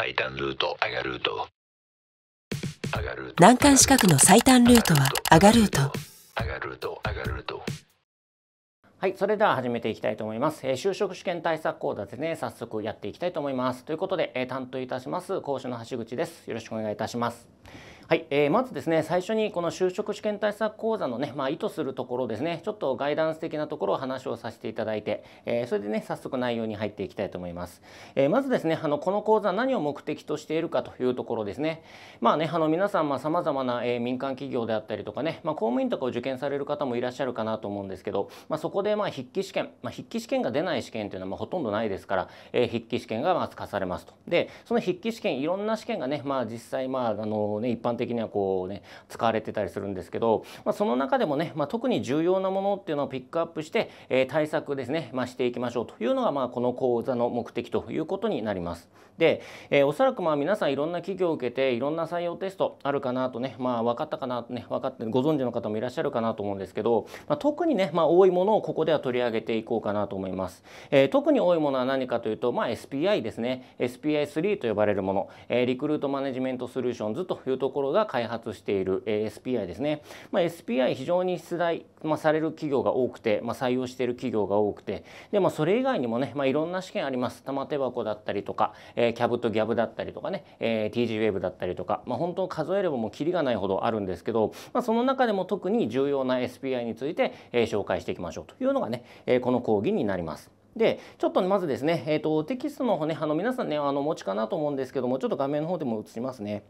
最短ルート上がルート難関資格の最短ルートは上がルートはい、それでは始めていきたいと思います。えー、就職試験対策講座でね、早速やっていきたいと思います。ということで、えー、担当いたします講師の橋口です。よろしくお願いいたします。はい、えー、まずですね最初にこの就職試験対策講座のね、まあ、意図するところですねちょっとガイダンス的なところを話をさせていただいて、えー、それでね早速内容に入っていきたいと思います、えー、まずですねあのこの講座何を目的としているかというところですねまあねあの皆さんさま様々な、えー、民間企業であったりとかね、まあ、公務員とかを受験される方もいらっしゃるかなと思うんですけど、まあ、そこでまあ筆記試験、まあ、筆記試験が出ない試験というのはまあほとんどないですから、えー、筆記試験がまあ課されますとでその筆記試験いろんな試験がね、まあ、実際まああのね一般的にはこうね使われてたりするんですけど、まあ、その中でもね、まあ、特に重要なものっていうのをピックアップして、えー、対策ですね、まあ、していきましょうというのが、まあ、この講座の目的ということになります。で、えー、おそらくまあ皆さんいろんな企業を受けていろんな採用テストあるかなとね、まあ、分かったかなとね分かってご存知の方もいらっしゃるかなと思うんですけど、まあ、特にね、まあ、多いものをここでは取り上げていこうかなと思います。えー、特に多いものは何かというと、まあ、SPI ですね SPI3 と呼ばれるもの、えー、リクルートマネジメントソリューションズというところろが開発している SPI ですね、まあ、SPI 非常に出題、まあ、される企業が多くて、まあ、採用している企業が多くてで、まあ、それ以外にもね、まあ、いろんな試験あります玉手箱だったりとか、えー、キャブとギャブだったりとかね、えー、t g w ェーブだったりとか、まあ、本当数えればもうキリがないほどあるんですけど、まあ、その中でも特に重要な SPI について、えー、紹介していきましょうというのがね、えー、この講義になります。でちょっとまずですね、えーと、とテキストの方ねあの皆さんねあのお持ちかなと思うんですけどもちょっと画面の方でも映しますね。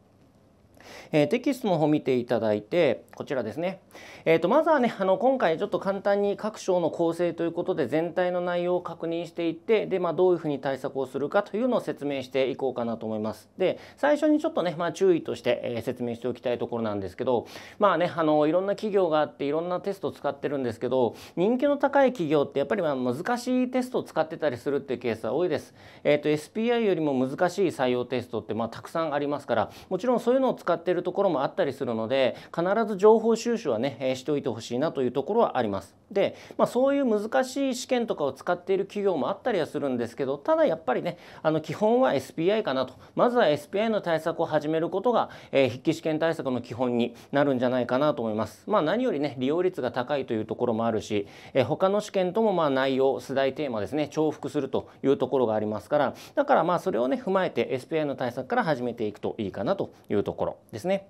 えー、テキストの方見ていただいてこちらですね、えーと、まずはねあの今回ちょっと簡単に各省の構成ということで全体の内容を確認していってで、まあ、どういうふうに対策をするかというのを説明していこうかなと思います。で最初にちょっとね、まあ、注意として、えー、説明しておきたいところなんですけどまあねあのいろんな企業があっていろんなテストを使ってるんですけど人気の高い企業ってやっぱりまあ難しいテストを使ってたりするっていうケースは多いです。えーと、SPI よりも難しい採用テストって、まあ、たくさんありますからもちろんそういうのを使っっているところもあったりするので必ず情報収集はね、えしておいてほしいなというところはあります。で、まあ、そういう難しい試験とかを使っている企業もあったりはするんですけどただやっぱりねあの基本は SPI かなとまずは SPI の対策を始めることが、えー、筆記試験対策の基本になるんじゃないかなと思います。まあ、何よりね利用率が高いというところもあるし、えー、他の試験ともまあ内容出題テーマですね重複するというところがありますからだからまあそれをね踏まえて SPI の対策から始めていくといいかなというところ。ですね。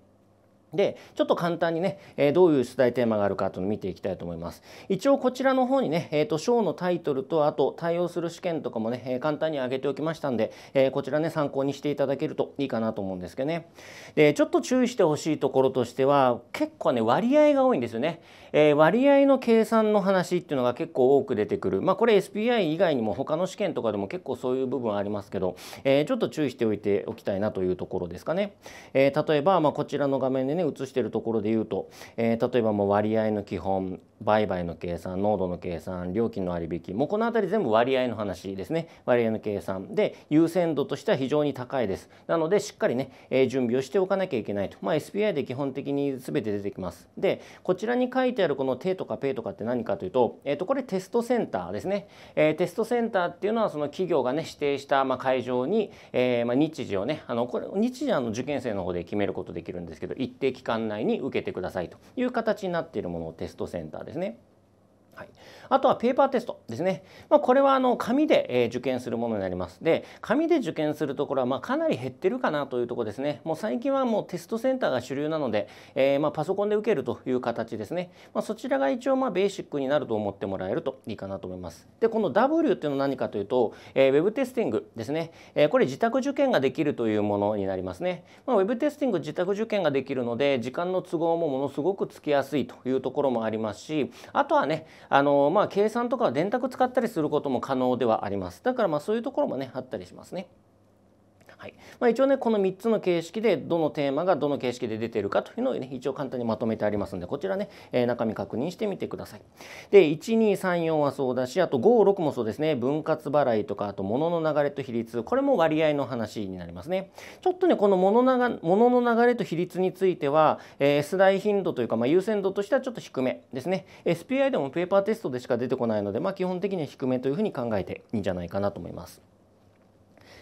でちょっと簡単にね、えー、どういう出題テーマがあるかというのを見ていきたいと思います。一応こちらの方にね、えーと、章のタイトルとあと対応する試験とかもね、えー、簡単に挙げておきましたんで、えー、こちらね参考にしていただけるといいかなと思うんですけどね。でちょっと注意してほしいところとしては結構ね割合が多いんですよね。え割合の計算の話っていうのが結構多く出てくる。まあこれ SPI 以外にも他の試験とかでも結構そういう部分ありますけど、えちょっと注意しておいておきたいなというところですかね。え例えばまあ、こちらの画面で、ねね映してるところで言うと、えー、例えばもう割合の基本売買の計算濃度の計算料金の割引もうこの辺り全部割合の話ですね割合の計算で優先度としては非常に高いですなのでしっかりね、え準備をしておかなきゃいけないと、まあ、SPI で基本的に全て出てきますでこちらに書いてあるこの手とかペイとかって何かというと,、えー、とこれテストセンターですね、えー、テストセンターっていうのはその企業がね指定した、ま会場に、えー、ま日時をねあのこれ日時はの受験生の方で決めることできるんですけど一定期間内に受けてくださいという形になっているものをテストセンターですですね。はい、あとはペーパーテストですね、まあ、これはあの紙で、え受験するものになりますで紙で受験するところはまかなり減ってるかなというとこですねもう最近はもうテストセンターが主流なので、えー、まパソコンで受けるという形ですね、まあ、そちらが一応まベーシックになると思ってもらえるといいかなと思いますでこの W っていうのは何かというと、えー、ウェブテスティングですね、えー、これ自宅受験ができるというものになりますね、まあ、ウェブテスティング自宅受験ができるので時間の都合もものすごくつきやすいというところもありますしあとはねあのまあ、計算とか電卓使ったりすることも可能ではありますだからまあそういうところもねあったりしますね。はいまあ、一応ねこの3つの形式でどのテーマがどの形式で出てるかというのをね一応簡単にまとめてありますんでこちらね、えー、中身確認してみてください。で1234はそうだしあと56もそうですね分割払いとかあと物の流れと比率これも割合の話になりますね。ちょっとねこの物物の流れと比率については、えー、出頻度というか、まあ、優先度としてはちょっと低めですね。SPI でもペーパーテストでしか出てこないので、まあ、基本的には低めというふうに考えていいんじゃないかなと思います。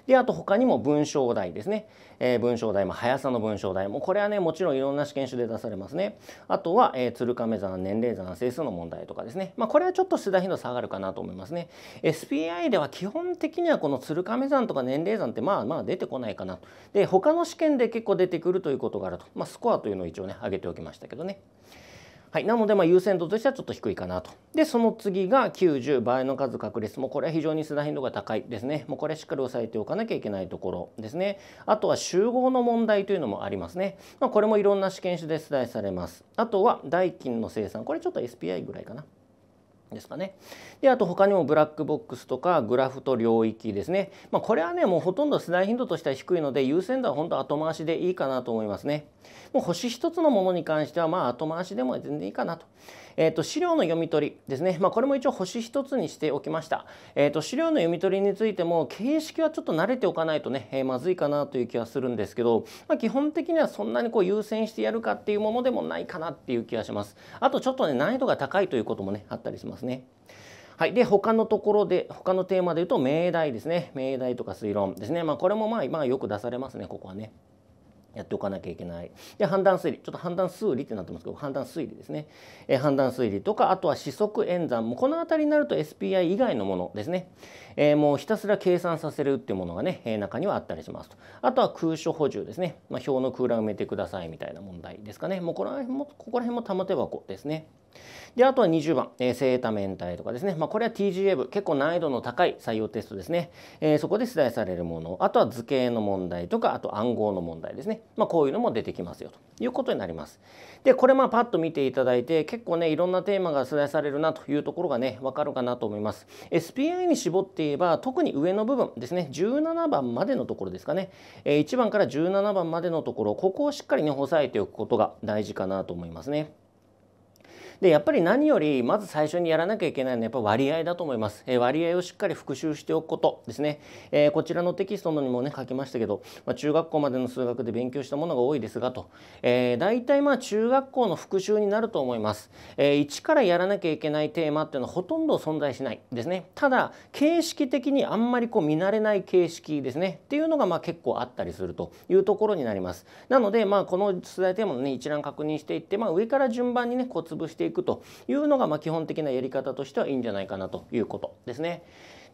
であと他にも文章題ですね、えー、文章題も速さの文章題もこれはねもちろんいろんな試験種で出されますねあとは、えー、鶴亀山年齢山整数の問題とかですねまあこれはちょっと出題頻度下がるかなと思いますね SPI では基本的にはこの鶴亀山とか年齢山ってまあまあ出てこないかなとで他の試験で結構出てくるということがあると、まあ、スコアというのを一応ね上げておきましたけどね。はい、なのでま優先度としてはちょっと低いかなと。でその次が90倍の数確率もこれは非常に世代頻度が高いですねもうこれしっかり押さえておかなきゃいけないところですねあとは集合の問題というのもありますね、まあ、これもいろんな試験種で出題されますあとは代金の生産これちょっと SPI ぐらいかなですかね。であと他にもブラックボックスとかグラフと領域ですね。まあ、これはねもうほとんど世代頻度としては低いので優先度は本当後回しでいいかなと思いますね。もう星1つのものに関してはまあ後回しでも全然いいかなと。えーと、資料の読み取りですね、まあ、これも一応星1つにしておきました、えーと、資料の読み取りについても形式はちょっと慣れておかないとね、えー、まずいかなという気はするんですけど、まあ、基本的にはそんなにこう優先してやるかっていうものでもないかなっていう気はしますあとちょっとね難易度が高いということもねあったりしますねはい、で他のところで他のテーマで言うと命題ですね命題とか推論ですね、まあ、これもまあ、まあ、よく出されますねここはね。やっておかなきゃいけない。で判断推理ちょっと判断数理ってなってますけど判断推理ですね、え判断推理とかあとは四則演算もこの辺りになると SPI 以外のものですね、えー、もうひたすら計算させるっていうものがね、え中にはあったりしますとあとは空所補充ですね、まあ、表の空欄埋めてくださいみたいな問題ですかねもうこの辺もここら辺も玉手箱ですね。で、あとは20番、えー、セータメン体とかですね。まあ、これは TGA 部、結構難易度の高い採用テストですね。えー、そこで出題されるもの、あとは図形の問題とか、あと暗号の問題ですね。まあ、こういうのも出てきますよということになります。で、これまあパッと見ていただいて、結構ね、いろんなテーマが出題されるなというところがね、わかるかなと思います。SPI に絞って言えば、特に上の部分ですね、17番までのところですかね。えー、1番から17番までのところ、ここをしっかりね、押さえておくことが大事かなと思いますね。でやっぱり何よりまず最初にやらなきゃいけないのはやっぱ割合だと思います、え割合をしっかり復習しておくことですね、えこちらのテキストのにもね書きましたけど、まあ、中学校までの数学で勉強したものが多いですがと、えー、大体まあ中学校の復習になると思います、えー、一からやらなきゃいけないテーマっていうのはほとんど存在しないですねただ形式的にあんまりこう見慣れない形式ですねっていうのがまあ結構あったりするというところになりますなのでまあこの出題テーマのね一覧確認していってまあ上から順番にねこう潰してしていくというのが、ま基本的なやり方としてはいいんじゃないかなということですね。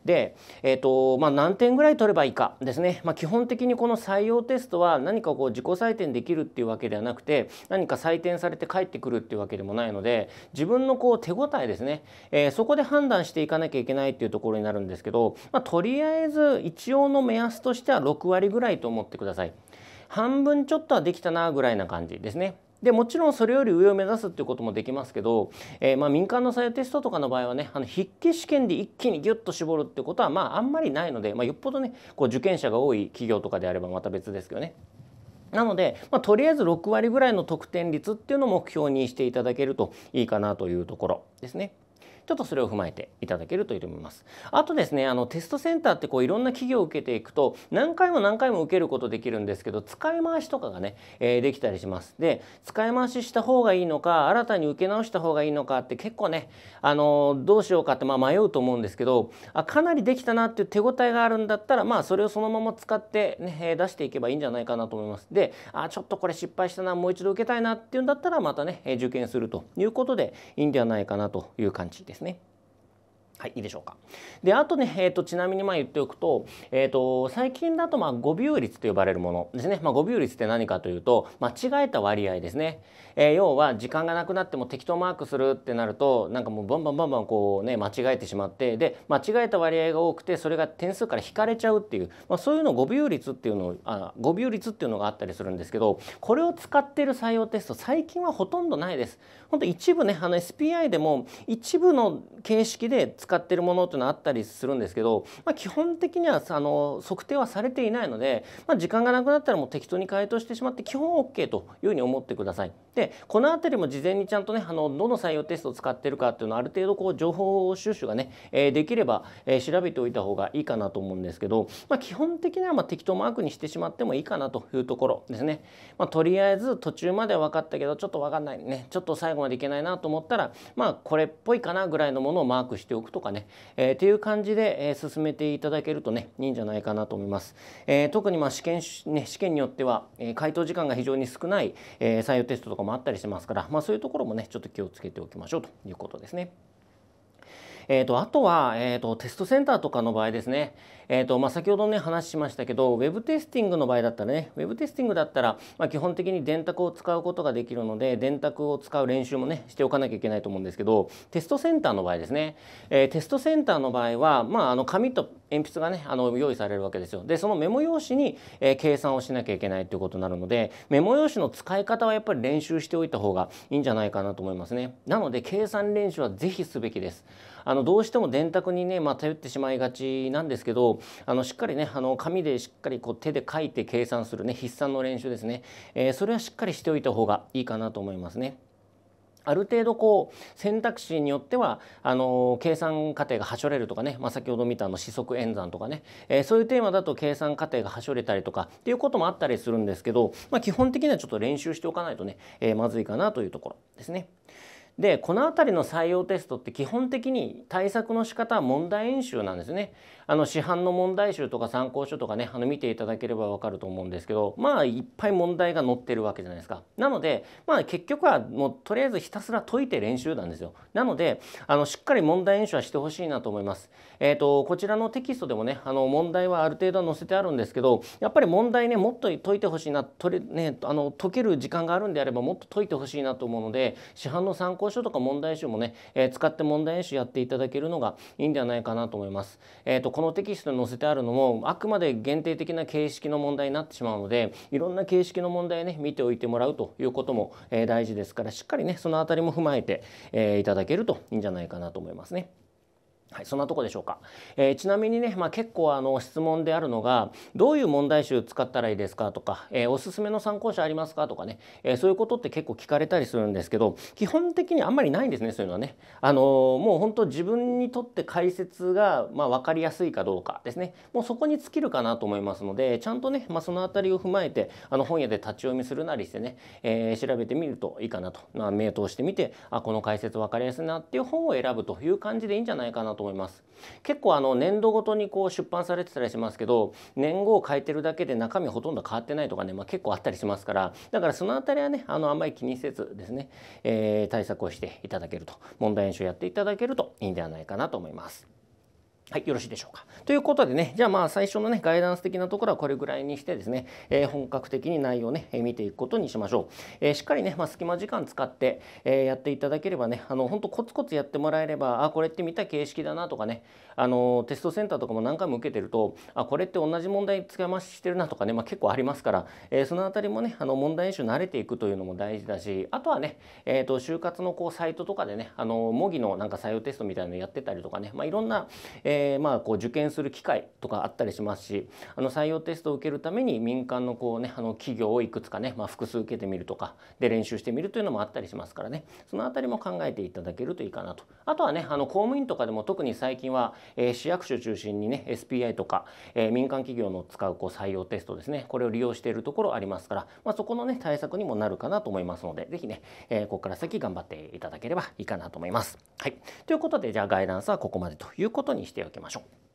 で、えーとまあ、何点ぐらい取ればいいかですね、まあ、基本的にこの採用テストは何かこう自己採点できるっていうわけではなくて何か採点されて返ってくるっていうわけでもないので自分のこう手応えですね、えー、そこで判断していかなきゃいけないっていうところになるんですけど、まあ、とりあえず一応の目安としては6割ぐらいと思ってください。半分ちょっとはできたなぐらいな感じですね。でもちろんそれより上を目指すっていうこともできますけど、えー、まあ民間の採用テストとかの場合はねあの筆記試験で一気にギュッと絞るってことはまああんまりないので、まあ、よっぽどねこう受験者が多い企業とかであればまた別ですけどね。なので、まあ、とりあえず6割ぐらいの得点率っていうのを目標にしていただけるといいかなというところですね。ょっとそれを踏まえていただけるといいと思います。あとですねあのテストセンターってこういろんな企業を受けていくと何回も何回も受けることできるんですけど使い回しとかがね、えー、できたりします。で使い回しした方がいいのか新たに受け直した方がいいのかって結構ねあのどうしようかってまあ迷うと思うんですけどあかなりできたなっていう手応えがあるんだったらまあそれをそのまま使って、ね、出していけばいいんじゃないかなと思います。であちょっとこれ失敗したなもう一度受けたいなっていうんだったらまたね受験するということでいいんではないかなという感じです。me. はい、いいでしょうか。で、あとね、えっ、ー、と、ちなみにまあ言っておくと、えっ、ー、と、最近だとまあ誤ビ率と呼ばれるものですね。まあ誤ビ率って何かというと、間違えた割合ですね。えー、要は時間がなくなっても適当マークするってなると、なんかもうバンバンバンバンこうね、間違えてしまって、で、間違えた割合が多くて、それが点数から引かれちゃうっていう、まあそういうの誤ビ率っていうのを、あ誤ビ率っていうのがあったりするんですけど、これを使ってる採用テスト、最近はほとんどないです。本当一部ね、あの SPI でも一部の形式で使使ってるものというのはあったりするんですけど、まあ、基本的にはあの測定はされていないので、まあ、時間がなくなったらもう適当に回答してしまって基本 OK というふうに思ってください。でこの辺りも事前にちゃんとねあのどの採用テストを使ってるかっていうのはある程度こう情報収集がね、えー、できれば、えー、調べておいた方がいいかなと思うんですけど、まあ、基本的にはま適当マークにしてしまってもいいかなというところですね。まあ、とりあえず途中までは分かったけどちょっと分かんないねちょっと最後までいけないなと思ったらまあこれっぽいかなぐらいのものをマークしておくとかね、えー、っていう感じで、えー、進めていただけるとねいいんじゃないかなと思います。えー、特にまあ試験,、ね、試験によっては、えー、回答時間が非常に少ない、えー、採用テストとかもあったりしますから、まあ、そういうところもねちょっと気をつけておきましょうということですね。えーと、あとは、えーとテストセンターとかの場合ですね、えーとまあ、先ほどね話しましたけど Web テスティングの場合だったらねウェブテスティングだったら、まあ、基本的に電卓を使うことができるので電卓を使う練習もねしておかなきゃいけないと思うんですけどテストセンターの場合ですね、えー、テストセンターの場合は、まあ、あの紙と鉛筆がねあの用意されるわけですよでそのメモ用紙に、えー、計算をしなきゃいけないということになるのでメモ用紙の使い方はやっぱり練習しておいた方がいいんじゃないかなと思いますねなので計算練習は是非すべきですあのどうしても電卓にね、まあ、頼ってしまいがちなんですけどあのしっかりねあの紙でしっかりこう手で書いて計算するね筆算の練習ですね、えー、それはしっかりしておいた方がいいかなと思いますね。ある程度こう選択肢によってはあの計算過程がはしょれるとかね、まあ、先ほど見たあの四則演算とかね、えー、そういうテーマだと計算過程がはしょれたりとかっていうこともあったりするんですけど、まあ、基本的にはちょっと練習しておかないとね、えー、まずいかなというところですね。でこの辺りの採用テストって基本的に対策の仕方は問題演習なんですねあの市販の問題集とか参考書とかねあの見ていただければわかると思うんですけどまあいっぱい問題が載ってるわけじゃないですかなのでまあ結局はもうとりあえずひたすら解いて練習なんですよなのであのしっかり問題演習はしてほしいなと思いますえっ、ー、とこちらのテキストでもねあの問題はある程度は載せてあるんですけどやっぱり問題ねもっと解いてほしいなとれねあの解ける時間があるんであればもっと解いてほしいなと思うので市販の参考考書とか問題集もね、えー、使って問題演習やっていただけるのがいいんではないかなと思います。えーと、このテキストに載せてあるのもあくまで限定的な形式の問題になってしまうのでいろんな形式の問題ね見ておいてもらうということも、えー、大事ですからしっかりねその辺りも踏まえて、えー、いただけるといいんじゃないかなと思いますね。はい、そんなとこでしょうか。えー、ちなみにね、まあ、結構あの質問であるのが、どういう問題集使ったらいいですかとか、えー、おすすめの参考書ありますかとかね、えー、そういうことって結構聞かれたりするんですけど、基本的にあんまりないんですね、そういうのはね。あのもう本当自分にとって解説が、まあ、分かりやすいかどうかですね。もうそこに尽きるかなと思いますので、ちゃんとね、まあ、その辺りを踏まえて、あの本屋で立ち読みするなりしてね、え調べてみるといいかなと。まあ、目通してみて、あ、この解説分かりやすいなっていう本を選ぶという感じでいいんじゃないかなとと思います結構あの年度ごとにこう出版されてたりしますけど年号を変えてるだけで中身ほとんど変わってないとかね、まあ、結構あったりしますからだからその辺りはねあのあんまり気にせずですね、えー、対策をしていただけると問題演習やっていただけるといいんではないかなと思います。はい、よろしいでしょうか。ということでね、じゃあまあ最初のね、ガイダンス的なところはこれぐらいにしてですね、えー、本格的に内容ね、えー、見ていくことにしましょう。えー、しっかりね、まあ、隙間時間使って、えやっていただければね、あの、本当コツコツやってもらえれば、あ、これって見た形式だなとかね、あの、テストセンターとかも何回も受けてると、あ、これって同じ問題使い回ししてるなとかね、まあ、結構ありますから、えその辺りもね、あの、問題演習慣れていくというのも大事だし、あとはね、えっ、と、就活のこう、サイトとかでね、あの、模擬のなんか採用テストみたいなのやってたりとかね、まあ、いろんな、ええー、まあこう受験する機会とかあったりしますしあの採用テストを受けるために民間のこう、ね、あの企業をいくつかね、まあ、複数受けてみるとかで練習してみるというのもあったりしますからねその辺りも考えていただけるといいかなとあとはねあの公務員とかでも特に最近は、えー、市役所中心にね SPI とか、えー、民間企業の使うこう採用テストですねこれを利用しているところありますから、まあ、そこのね対策にもなるかなと思いますので是非ね、えー、ここから先頑張っていただければいいかなと思います。はい、ということでじゃあガイダンスはここまでということにしておきます。きましょう。